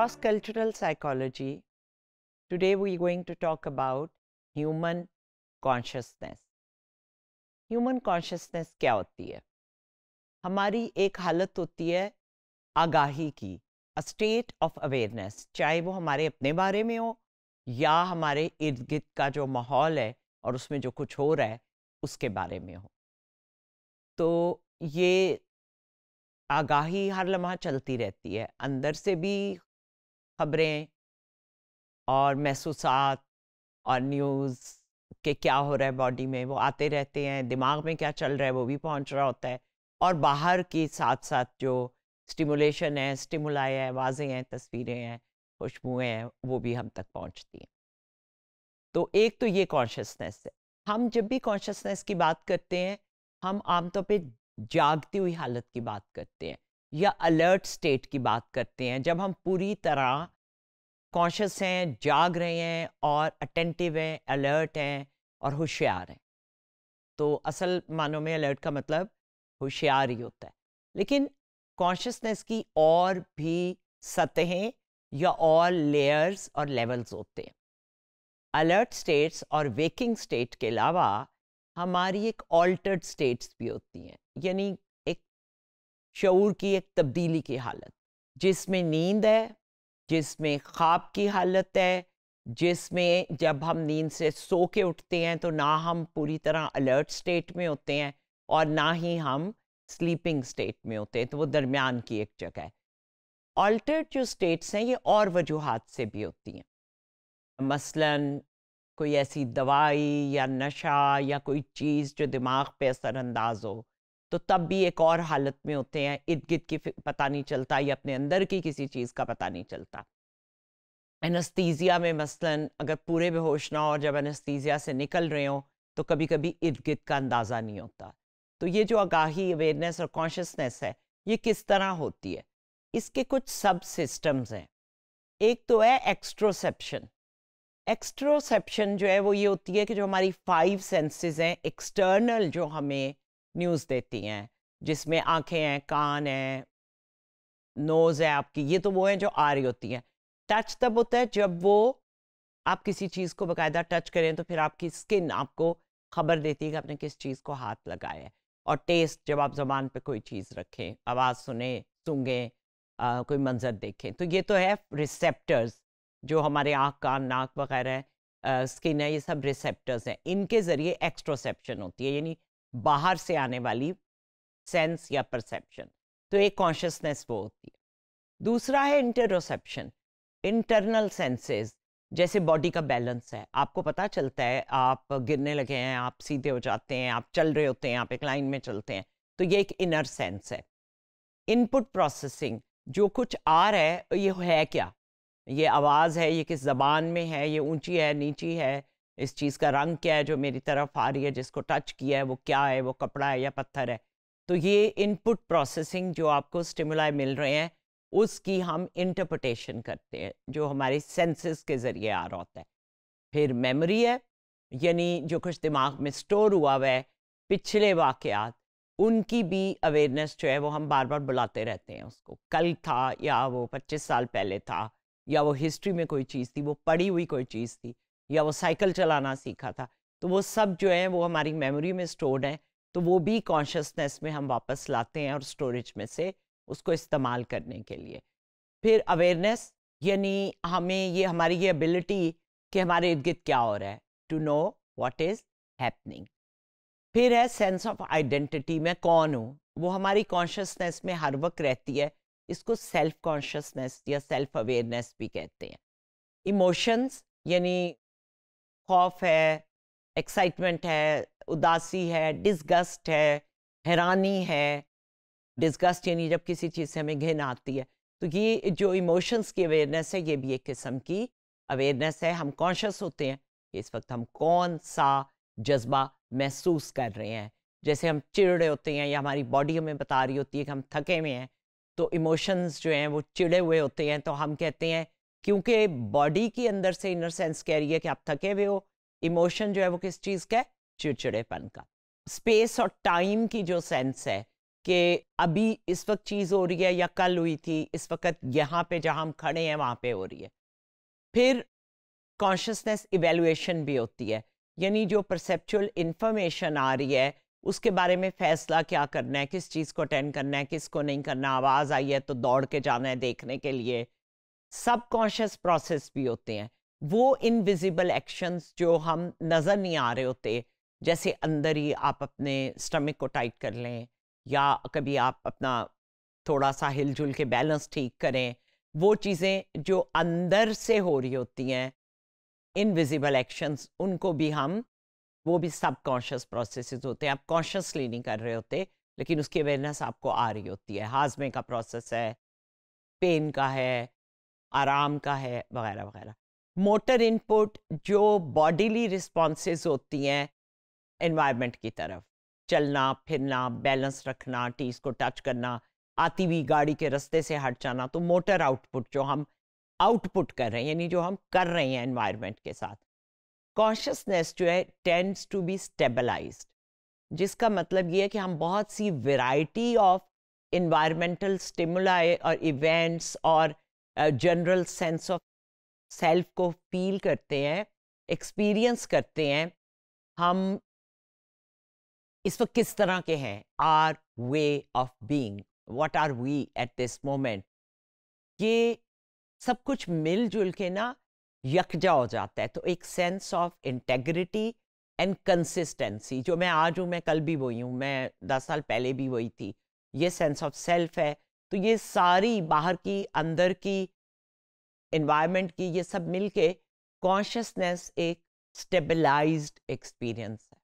Across cultural psychology, today we're going to talk about human consciousness. Human consciousness क्या होती है हमारी एक हालत होती है आगाही की अ स्टेट ऑफ अवेयरनेस चाहे वो हमारे अपने बारे में हो या हमारे इर्द गिर्द का जो माहौल है और उसमें जो कुछ हो रहा है उसके बारे में हो तो ये आगाही हर लम्हा चलती रहती है अंदर से भी खबरें और महसूस और न्यूज़ के क्या हो रहा है बॉडी में वो आते रहते हैं दिमाग में क्या चल रहा है वो भी पहुंच रहा होता है और बाहर की साथ साथ जो स्टिमुलेशन है स्टिमुलाई है आवाज़ें हैं तस्वीरें हैं खुशबुएँ हैं वो भी हम तक पहुंचती हैं तो एक तो ये कॉन्शसनेस है हम जब भी कॉन्शसनेस की बात करते हैं हम आमतौर पर जागती हुई हालत की बात करते हैं या अलर्ट स्टेट की बात करते हैं जब हम पूरी तरह कॉन्शस हैं जाग रहे हैं और अटेंटिव हैं अलर्ट हैं और होशियार हैं तो असल मानों में अलर्ट का मतलब होशियार ही होता है लेकिन कॉन्शियसनेस की और भी सतहें या और लेयर्स और लेवल्स होते हैं अलर्ट स्टेट्स और वेकिंग स्टेट के अलावा हमारी एक ऑल्टर्ड स्टेट्स भी होती हैं यानी एक शूर की एक तब्दीली की हालत जिसमें नींद है जिसमें ख्वाब की हालत है जिसमें जब हम नींद से सो के उठते हैं तो ना हम पूरी तरह अलर्ट स्टेट में होते हैं और ना ही हम स्लीपिंग स्टेट में होते हैं तो वो दरमियान की एक जगह है ऑल्टर जो स्टेट्स हैं ये और वजूहत से भी होती हैं मसलन कोई ऐसी दवाई या नशा या कोई चीज़ जो दिमाग पे असरअंदाज हो तो तब भी एक और हालत में होते हैं इर्द गिर्द की पता नहीं चलता या अपने अंदर की किसी चीज़ का पता नहीं चलता एनस्तीजिया में मसलन अगर पूरे बेहोश ना हो जब एनस्तीजिया से निकल रहे हो तो कभी कभी इर्द गिर्द का अंदाज़ा नहीं होता तो ये जो आगाही अवेयरनेस और कॉन्शियसनेस है ये किस तरह होती है इसके कुछ सब सिस्टम्स हैं एक तो है एक्स्ट्रोसेप्शन एक्स्ट्रोसेप्शन जो है वो ये होती है कि जो हमारी फाइव सेंसेस हैं एक्सटर्नल जो हमें न्यूज़ देती हैं जिसमें आंखें हैं कान हैं नोज़ है आपकी ये तो वो हैं जो आ रही होती हैं टच तब होता है जब वो आप किसी चीज़ को बकायदा टच करें तो फिर आपकी स्किन आपको खबर देती है कि आपने किस चीज़ को हाथ लगाया है और टेस्ट जब आप ज़बान पे कोई चीज़ रखें आवाज़ सुने सूँगें कोई मंजर देखें तो ये तो है रिसेप्टर्स जो हमारे आँख कान नाक वगैरह स्किन है ये सब रिसेप्टर्स हैं इनके ज़रिए एक्स्ट्रोसेप्शन होती है यानी बाहर से आने वाली सेंस या परसेप्शन तो एक कॉन्शियसनेस वो होती है दूसरा है इंटरोसेप्शन इंटरनल सेंसेस जैसे बॉडी का बैलेंस है आपको पता चलता है आप गिरने लगे हैं आप सीधे हो जाते हैं आप चल रहे होते हैं आप एक लाइन में चलते हैं तो ये एक इनर सेंस है इनपुट प्रोसेसिंग जो कुछ आ रहा है ये है क्या ये आवाज़ है ये किस जबान में है ये ऊंची है नीची है इस चीज़ का रंग क्या है जो मेरी तरफ आ रही है जिसको टच किया है वो क्या है वो कपड़ा है या पत्थर है तो ये इनपुट प्रोसेसिंग जो आपको स्टिमुलाई मिल रहे हैं उसकी हम इंटरप्रटेशन करते हैं जो हमारे सेंसेस के ज़रिए आ रहा होता है फिर मेमोरी है यानी जो कुछ दिमाग में स्टोर हुआ हुआ है पिछले वाक़ात उनकी भी अवेयरनेस जो है वो हम बार बार बुलाते रहते हैं उसको कल था या वो 25 साल पहले था या वो हिस्ट्री में कोई चीज़ थी वो पढ़ी हुई कोई चीज़ थी या वो साइकिल चलाना सीखा था तो वो सब जो है वो हमारी मेमोरी में स्टोर्ड है तो वो भी कॉन्शियसनेस में हम वापस लाते हैं और स्टोरेज में से उसको इस्तेमाल करने के लिए फिर अवेयरनेस यानी हमें ये हमारी ये एबिलिटी कि हमारे इर्द गिर्द क्या हो रहा है to know what is happening फिर है सेंस ऑफ आइडेंटिटी मैं कौन हूँ वो हमारी कॉन्शसनेस में हर वक्त रहती है इसको सेल्फ कॉन्शसनेस या सेल्फ अवेयरनेस भी कहते हैं इमोशंस यानी खौफ है एक्साइटमेंट है उदासी है डिसगस्ट है हैरानी है डिस्गस्ट यानी जब किसी चीज़ से हमें घिन आती है तो ये जो इमोशंस की अवेयरनेस है ये भी एक किस्म की अवेयरनेस है हम कॉन्शस होते हैं कि इस वक्त हम कौन सा जज्बा महसूस कर रहे हैं जैसे हम चिड़े होते हैं या हमारी बॉडी हमें बता रही होती है कि हम थके हुए हैं तो इमोशंस जो हैं वो चिड़े हुए होते हैं तो हम कहते हैं क्योंकि बॉडी के अंदर से इनर सेंस कह रही है कि आप थके हुए हो इमोशन जो है वो किस चीज़ का है चिड़चिड़ेपन का स्पेस और टाइम की जो सेंस है कि अभी इस वक्त चीज़ हो रही है या कल हुई थी इस वक्त यहाँ पे जहाँ हम खड़े हैं वहाँ पे हो रही है फिर कॉन्शियसनेस इवेल्युएशन भी होती है यानी जो परसेप्चुअल इंफॉर्मेशन आ रही है उसके बारे में फ़ैसला क्या करना है किस चीज़ को अटेंड करना है किसको नहीं करना आवाज़ आई है तो दौड़ के जाना है देखने के लिए सबकॉन्शियस प्रोसेस भी होते हैं वो इनविजिबल एक्शंस जो हम नज़र नहीं आ रहे होते जैसे अंदर ही आप अपने स्टमक को टाइट कर लें या कभी आप अपना थोड़ा सा हिलजुल के बैलेंस ठीक करें वो चीज़ें जो अंदर से हो रही होती हैं इनविजिबल एक्शंस उनको भी हम वो भी सबकॉन्शियस प्रोसेसेस होते हैं आप कॉन्शियसली नहीं कर रहे होते लेकिन उसकी अवेयरनेस आपको आ रही होती है हाजमे का प्रोसेस है पेन का है आराम का है वगैरह वगैरह मोटर इनपुट जो बॉडीली रिस्पॉन्सेज होती हैं इन्वायरमेंट की तरफ चलना फिरना बैलेंस रखना टीज को टच करना आती हुई गाड़ी के रास्ते से हट जाना तो मोटर आउटपुट जो हम आउटपुट कर रहे हैं यानी जो हम कर रहे हैं एनवायरनमेंट के साथ कॉन्शसनेस जो है टेंड्स टू बी स्टेबलाइज जिसका मतलब ये है कि हम बहुत सी वैरायटी ऑफ इन्वायरमेंटल स्टिमुलाई और इवेंट्स और जनरल सेंस ऑफ सेल्फ को फील करते हैं एक्सपीरियंस करते हैं हम इस वक्त किस तरह के हैं are way of being what are we at this moment ये सब कुछ मिलजुल के ना यकजा हो जाता है तो एक sense of integrity and consistency जो मैं आज हूँ मैं कल भी वही हूँ मैं दस साल पहले भी वही थी ये सेंस ऑफ सेल्फ है तो ये सारी बाहर की अंदर की इन्वायरमेंट की ये सब मिलके कॉन्शियसनेस एक स्टेबलाइज्ड एक्सपीरियंस है